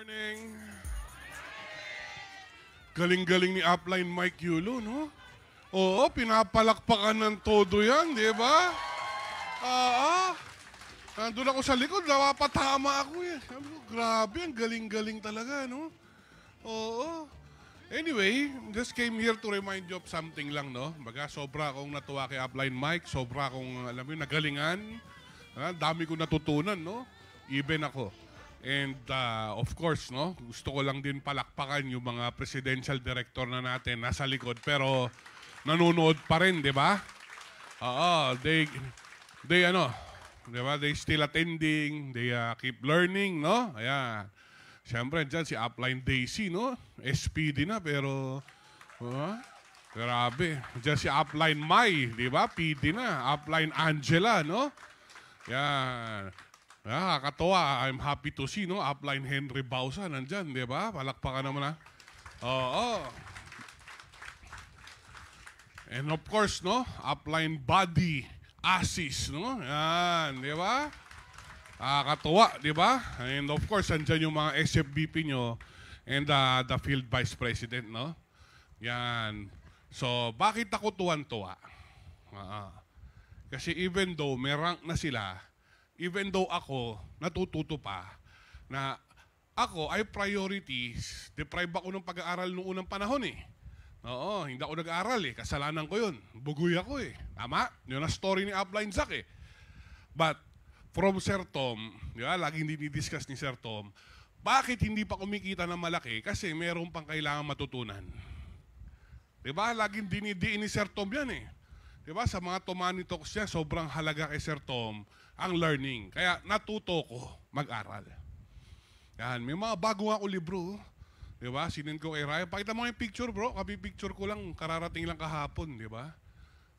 morning. Galing-galing ni upline Mike Yulo, no? Oo, pinapalakpakan ng todo yan, di ba? Ah, ah. Nandun ako sa likod, napatama ako yan. Eh. Sabi ko, grabe, ang galing-galing talaga, no? Oo. Anyway, just came here to remind you of something lang, no? Baga, sobra akong natuwa kay Upline Mike, sobra akong, alam mo yun, nagalingan. Ah, dami ko natutunan, no? Even ako. And uh, of course, no, gusto ko lang din palakpakan yung mga presidential director na natin nasa likod pero nanonood pa rin, 'di ba? Oo, they they ano, 'di ba? They still attending, they uh, keep learning, no? Ayan. Siyempre, dyan si Upline Daisy, no? SPD na, pero... Uh, grabe. Dyan si Upline Mai, di ba? PD na. Upline Angela, no? Yan. Nakakatawa. I'm happy to see, no? Upline Henry Bausa nandyan, di ba? Palakpakan naman, ha? Oo. And of course, no? Upline Body Assis, no? Yan, di ba? Ah, Nakakatawa, di ba? And of course, andyan yung mga SFBP nyo and uh, the field vice president, no? Yan. So, bakit ako tuwan-tuwa? Ah, ah. kasi even though may rank na sila, even though ako, natututo pa na ako, I priorities, deprive ako ng pag-aaral noong unang panahon eh. Oo, hindi ako nag-aaral eh. Kasalanan ko yun. Bugoy ako eh. Tama? Yun ang story ni Upline Zack eh. But, from Sir Tom, di ba, laging dinidiscuss ni Sir Tom, bakit hindi pa kumikita ng malaki? Kasi meron pang kailangan matutunan. Di ba? Laging dinidiin ni Sir Tom yan eh. Di ba? Sa mga tumani talks niya, sobrang halaga kay Sir Tom ang learning. Kaya natuto ko mag-aral. Yan, may mga bago ako libro. Oh. Di ba? Sinin ko kay Ryan. Pakita mo yung picture bro. Kapi picture ko lang. Kararating lang kahapon. Di ba?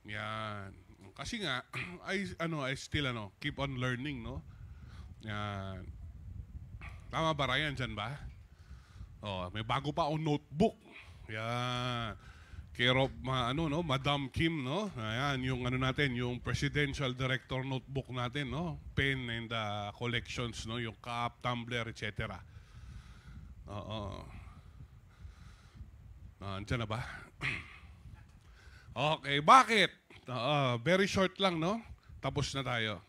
Yan. Kasi nga, I, ano, I still ano, keep on learning, no? Yan. Tama ba Ryan? Diyan ba? Oh, may bago pa akong notebook. Yan care of ma, ano no, Madam Kim no. Ayan yung ano natin, yung presidential director notebook natin no, pen and uh, collections no, yung cup, tumbler, etc. Oo. Uh, uh, na ba? okay, bakit? Uh, very short lang no. Tapos na tayo.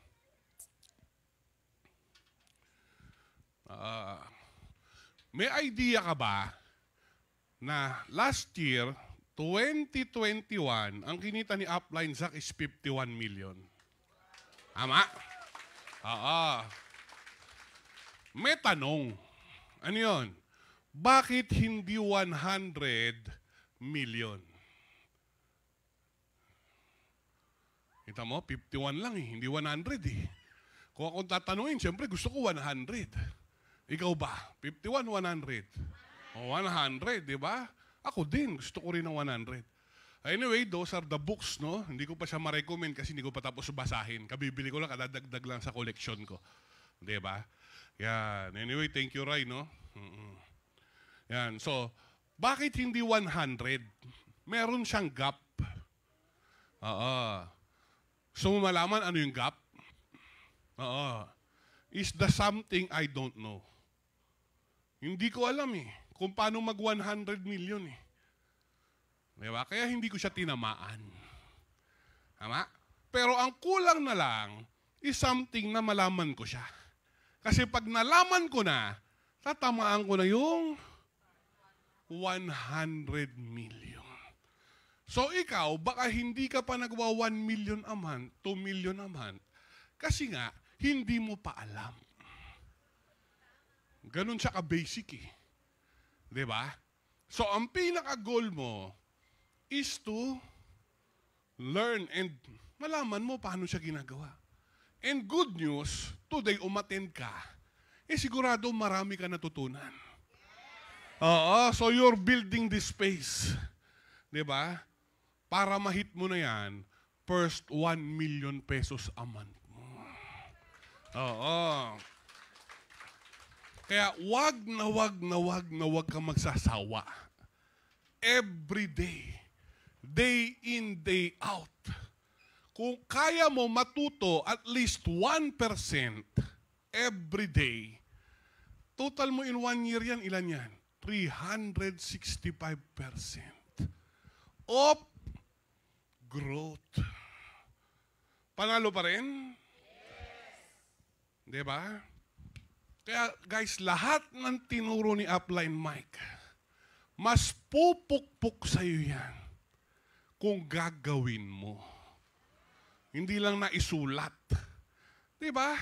Uh, may idea ka ba na last year 2021, ang kinita ni Upline Zack is 51 million. Tama? Oo. May tanong. Ano yun? Bakit hindi 100 million? Kita mo, 51 lang eh, hindi 100 eh. Kung akong tatanungin, siyempre gusto ko 100. Ikaw ba? 51, 100. O 100, di ba? Ako din, gusto ko rin ng 100. Anyway, those are the books, no? Hindi ko pa siya ma-recommend kasi hindi ko pa tapos basahin. Kabibili ko lang, kadadagdag lang sa collection ko. Di ba? Yan. Anyway, thank you, Ray, no? Mm-mm. Yan. So, bakit hindi 100? Meron siyang gap. Oo. So, malaman ano yung gap? Oo. Is the something I don't know. Hindi ko alam eh kung paano mag 100 million eh. Di ba? Kaya hindi ko siya tinamaan. Tama? Pero ang kulang na lang is something na malaman ko siya. Kasi pag nalaman ko na, tatamaan ko na yung 100 million. So ikaw, baka hindi ka pa nagwa 1 million a month, 2 million a month, kasi nga, hindi mo pa alam. Ganun siya ka-basic eh. Di ba? So, ang pinaka-goal mo is to learn and malaman mo paano siya ginagawa. And good news, today umattend ka, eh sigurado marami ka natutunan. Oo, so you're building this space. Di ba? Para mahit mo na yan, first 1 million pesos a month. Oo. Kaya wag na wag na wag na wag kang magsasawa. Every day. Day in, day out. Kung kaya mo matuto at least 1% every day, total mo in one year yan, ilan yan? 365%. Of growth. Panalo pa rin? Yes. Diba? Kaya guys, lahat ng tinuro ni Upline Mike, mas pupukpuk sa iyo yan kung gagawin mo. Hindi lang naisulat. Di ba?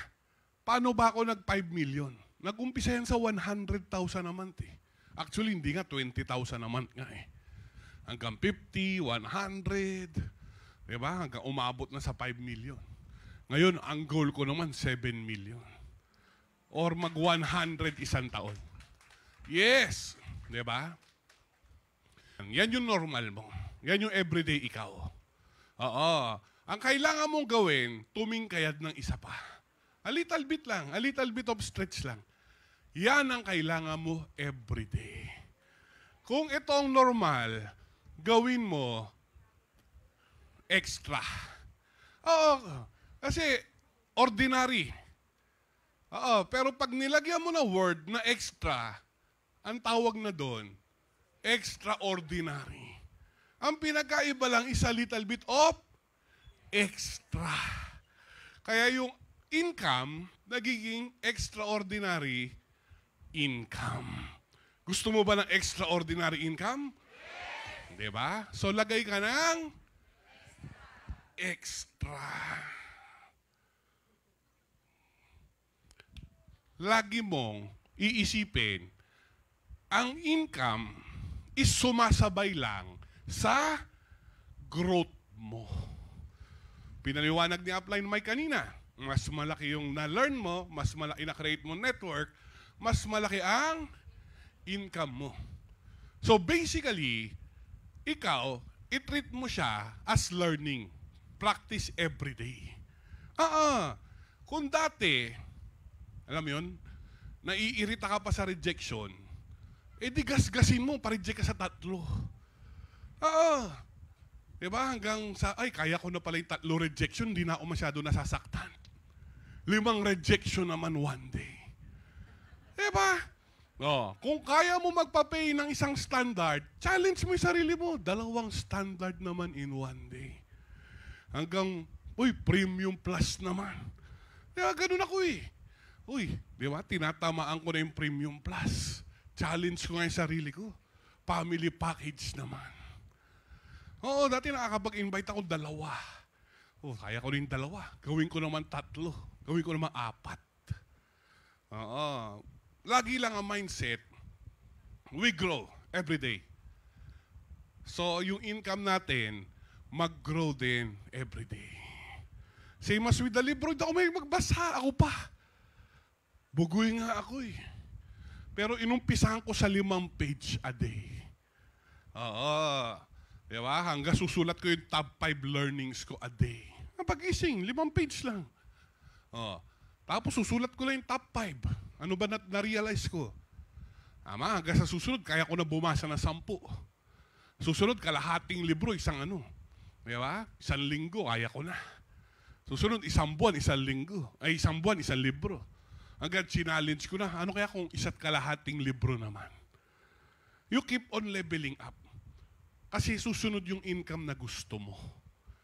Paano ba ako nag 5 million? Nag-umpisa yan sa 100,000 a month eh. Actually, hindi nga 20,000 a month nga eh. Hanggang 50, 100. Di ba? Hanggang umabot na sa 5 million. Ngayon, ang goal ko naman, 7 million or mag 100 isang taon. Yes! Di ba? Yan yung normal mo. Yan yung everyday ikaw. Oo. Ang kailangan mong gawin, tumingkayad ng isa pa. A little bit lang. A little bit of stretch lang. Yan ang kailangan mo everyday. Kung ito ang normal, gawin mo extra. Oo. Kasi ordinary. Oo, pero pag nilagyan mo na word na extra, ang tawag na doon, extraordinary. Ang pinakaiba lang is a little bit of extra. Kaya yung income, nagiging extraordinary income. Gusto mo ba ng extraordinary income? Yes! ba? So lagay ka ng extra. extra. lagi mong iisipin, ang income is sumasabay lang sa growth mo. Pinaliwanag ni Upline Mike kanina, mas malaki yung na-learn mo, mas malaki na-create mo network, mas malaki ang income mo. So basically, ikaw, itreat mo siya as learning. Practice every day. Ah, ah. Kung dati, alam mo yun? Naiirita ka pa sa rejection. E di gasgasin mo, pa-reject ka sa tatlo. Oo. ba? Diba? Hanggang sa, ay, kaya ko na pala yung tatlo rejection, di na ako masyado nasasaktan. Limang rejection naman one day. ba? Diba? No. kung kaya mo magpa-pay ng isang standard, challenge mo yung sarili mo. Dalawang standard naman in one day. Hanggang, uy, premium plus naman. Diba, ganun ako eh. Uy, di ba, tinatamaan ko na yung premium plus. Challenge ko nga yung sarili ko. Family package naman. Oo, dati nakakapag-invite ako dalawa. Oh, kaya ko rin dalawa. Gawin ko naman tatlo. Gawin ko naman apat. Oo. Lagi lang ang mindset, we grow every day. So, yung income natin, mag-grow din every day. Same as with the libro, hindi ako may magbasa, ako pa. Bugoy nga ako eh. Pero inumpisahan ko sa limang page a day. Oo. Di ba? Hanggang susulat ko yung top 5 learnings ko a day. Ang pagising, limang page lang. Oo. Tapos susulat ko lang yung top 5. Ano ba nat na-realize ko? Ama, hanggang sa susunod, kaya ko na bumasa ng sampu. Susunod, kalahating libro, isang ano. Di ba? Isang linggo, kaya ko na. Susunod, isang buwan, isang linggo. Ay, isang buwan, isang libro. Agad challenge ko na, ano kaya kung isa't kalahating libro naman? You keep on leveling up. Kasi susunod yung income na gusto mo.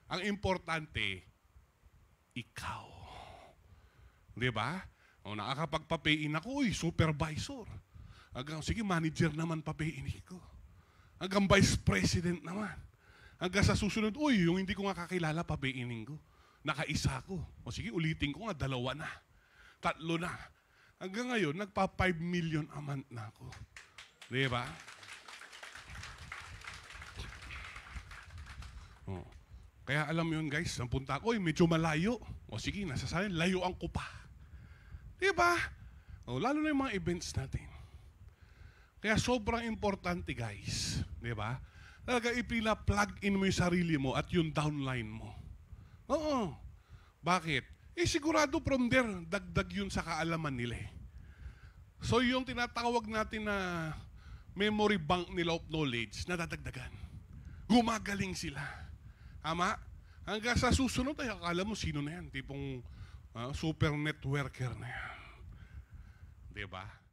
Ang importante, ikaw. Di ba? O nakakapagpapein ako, uy, supervisor. Hanggang, sige, manager naman papeinin ko. Hanggang vice president naman. Hanggang sa susunod, uy, yung hindi ko nga kakilala, papeinin ko. Nakaisa ko. O sige, ulitin ko nga, dalawa na. Tatlo na. Hanggang ngayon, nagpa 5 million a month na ako. Di ba? Oh. Kaya alam yun guys, ang punta ko, eh, medyo malayo. O sige, nasasayan, layuan ko pa. Di ba? Oh, lalo na yung mga events natin. Kaya sobrang importante guys. Di ba? Talaga ipila-plug in mo yung sarili mo at yung downline mo. Oo. Bakit? eh sigurado from there, dagdag yun sa kaalaman nila eh. So yung tinatawag natin na memory bank nila of knowledge, nadadagdagan. Gumagaling sila. Ama? Hanggang sa susunod ay akala mo sino na yan, tipong uh, super networker na yan. Diba? ba?